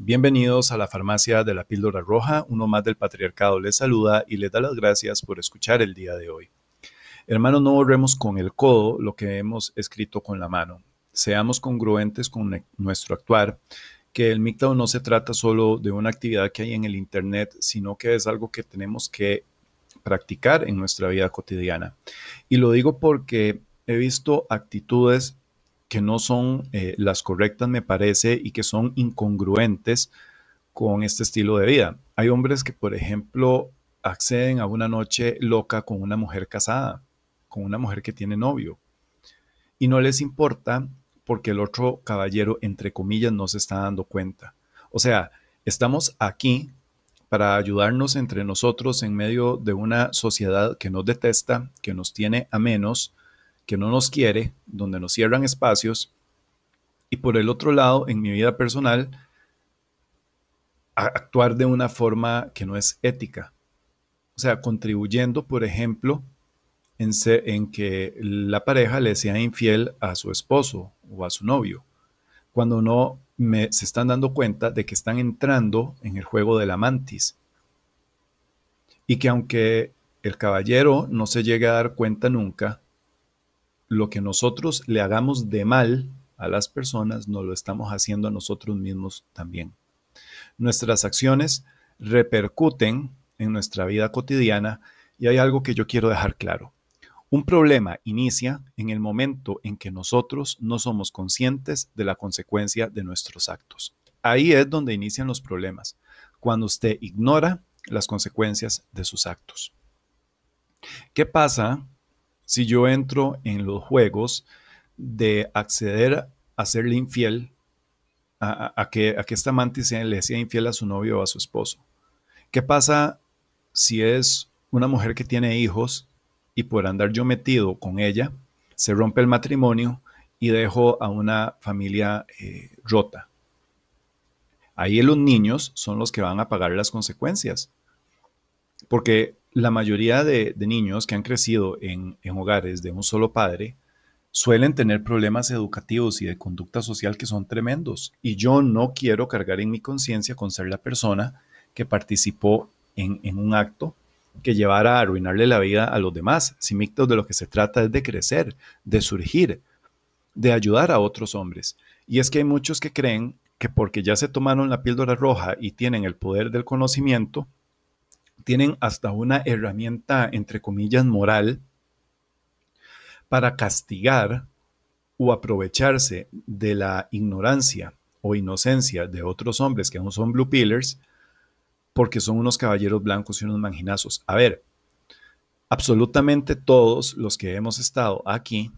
Bienvenidos a la farmacia de la píldora roja. Uno más del patriarcado les saluda y les da las gracias por escuchar el día de hoy. Hermanos, no borremos con el codo lo que hemos escrito con la mano. Seamos congruentes con nuestro actuar, que el MICTAO no se trata solo de una actividad que hay en el Internet, sino que es algo que tenemos que practicar en nuestra vida cotidiana. Y lo digo porque he visto actitudes que no son eh, las correctas, me parece, y que son incongruentes con este estilo de vida. Hay hombres que, por ejemplo, acceden a una noche loca con una mujer casada, con una mujer que tiene novio, y no les importa porque el otro caballero, entre comillas, no se está dando cuenta. O sea, estamos aquí para ayudarnos entre nosotros en medio de una sociedad que nos detesta, que nos tiene a menos, que no nos quiere, donde nos cierran espacios. Y por el otro lado, en mi vida personal, actuar de una forma que no es ética. O sea, contribuyendo, por ejemplo, en, que la pareja le sea infiel a su esposo o a su novio, cuando no se están dando cuenta de que están entrando en el juego de la mantis. Y que aunque el caballero no se llegue a dar cuenta nunca, lo que nosotros le hagamos de mal a las personas, no lo estamos haciendo a nosotros mismos también. Nuestras acciones repercuten en nuestra vida cotidiana y hay algo que yo quiero dejar claro. Un problema inicia en el momento en que nosotros no somos conscientes de la consecuencia de nuestros actos. Ahí es donde inician los problemas, cuando usted ignora las consecuencias de sus actos. ¿Qué pasa si yo entro en los juegos de acceder a serle infiel, a, que, a que esta amante le sea infiel a su novio o a su esposo. ¿Qué pasa si es una mujer que tiene hijos y por andar yo metido con ella, se rompe el matrimonio y dejo a una familia eh, rota? Ahí los niños son los que van a pagar las consecuencias. Porque la mayoría de, niños que han crecido en, hogares de un solo padre suelen tener problemas educativos y de conducta social que son tremendos. Y yo no quiero cargar en mi conciencia con ser la persona que participó en, un acto que llevara a arruinarle la vida a los demás. Simictos de lo que se trata es de crecer, de surgir, de ayudar a otros hombres. Y es que hay muchos que creen que porque ya se tomaron la píldora roja y tienen el poder del conocimiento, tienen hasta una herramienta, entre comillas, moral para castigar o aprovecharse de la ignorancia o inocencia de otros hombres que no son blue pillars porque son unos caballeros blancos y unos manginazos. A ver, absolutamente todos los que hemos estado aquí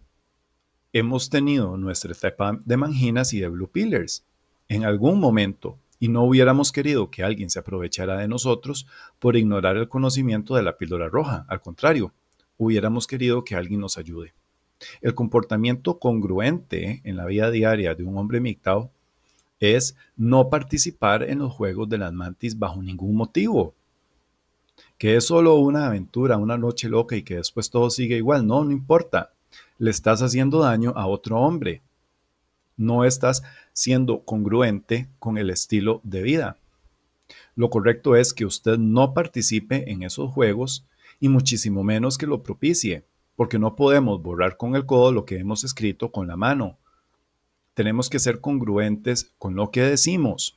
hemos tenido nuestra etapa de manginas y de blue pillars en algún momento y no hubiéramos querido que alguien se aprovechara de nosotros por ignorar el conocimiento de la píldora roja. Al contrario, hubiéramos querido que alguien nos ayude. El comportamiento congruente en la vida diaria de un hombre mictao es no participar en los juegos de las mantis bajo ningún motivo. Que es solo una aventura, una noche loca y que después todo sigue igual. No, no importa. Le estás haciendo daño a otro hombre no estás siendo congruente con el estilo de vida. Lo correcto es que usted no participe en esos juegos y muchísimo menos que lo propicie, porque no podemos borrar con el codo lo que hemos escrito con la mano. Tenemos que ser congruentes con lo que decimos.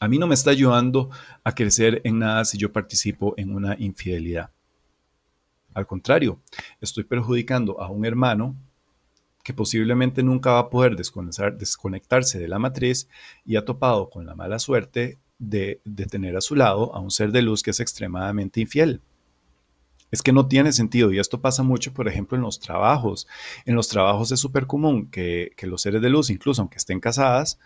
A mí no me está ayudando a crecer en nada si yo participo en una infidelidad. Al contrario, estoy perjudicando a un hermano que posiblemente nunca va a poder desconectarse de la matriz y ha topado con la mala suerte de, tener a su lado a un ser de luz que es extremadamente infiel. Es que no tiene sentido y esto pasa mucho, por ejemplo, en los trabajos. En los trabajos es súper común que, los seres de luz, incluso aunque estén casadas,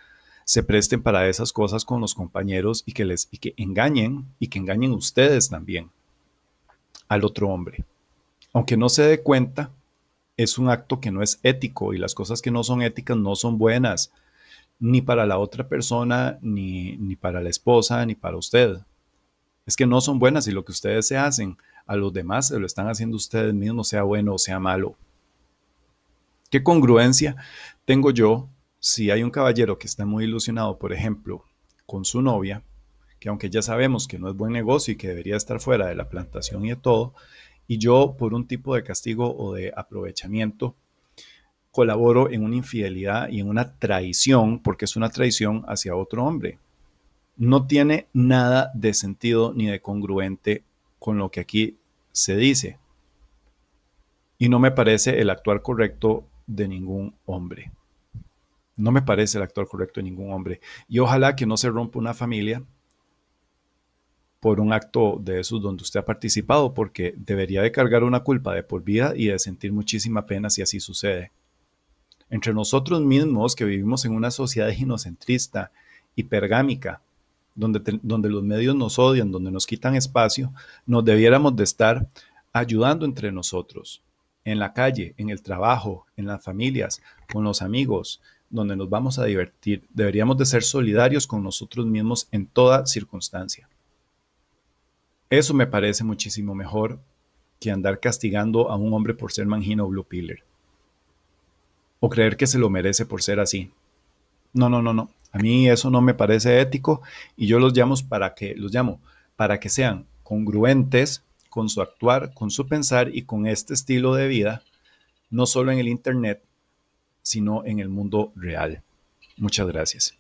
se presten para esas cosas con los compañeros y que les y que engañen y que engañen ustedes también al otro hombre. Aunque no se dé cuenta, es un acto que no es ético y las cosas que no son éticas no son buenas, ni para la otra persona, ni, ni para la esposa, ni para usted. Es que no son buenas y lo que ustedes se hacen a los demás se lo están haciendo ustedes mismos, sea bueno o sea malo. ¿Qué congruencia tengo yo si hay un caballero que está muy ilusionado, por ejemplo, con su novia, que aunque ya sabemos que no es buen negocio y que debería estar fuera de la plantación y de todo, y yo por un tipo de castigo o de aprovechamiento colaboro en una infidelidad y en una traición, porque es una traición hacia otro hombre. No tiene nada de sentido ni de congruente con lo que aquí se dice. Y no me parece el actuar correcto de ningún hombre. No me parece el actuar correcto de ningún hombre. Y ojalá que no se rompa una familia por un acto de esos donde usted ha participado, porque debería de cargar una culpa de por vida y de sentir muchísima pena si así sucede. Entre nosotros mismos que vivimos en una sociedad ginocentrista, hipergámica, donde, donde los medios nos odian, donde nos quitan espacio, nos debiéramos de estar ayudando entre nosotros, en la calle, en el trabajo, en las familias, con los amigos, donde nos vamos a divertir. Deberíamos de ser solidarios con nosotros mismos en toda circunstancia. Eso me parece muchísimo mejor que andar castigando a un hombre por ser mangino o blue pillar. O creer que se lo merece por ser así. No, no, no, no. A mí eso no me parece ético y yo los llamo para que los llamo para que sean congruentes con su actuar, con su pensar y con este estilo de vida, no solo en el internet, sino en el mundo real. Muchas gracias.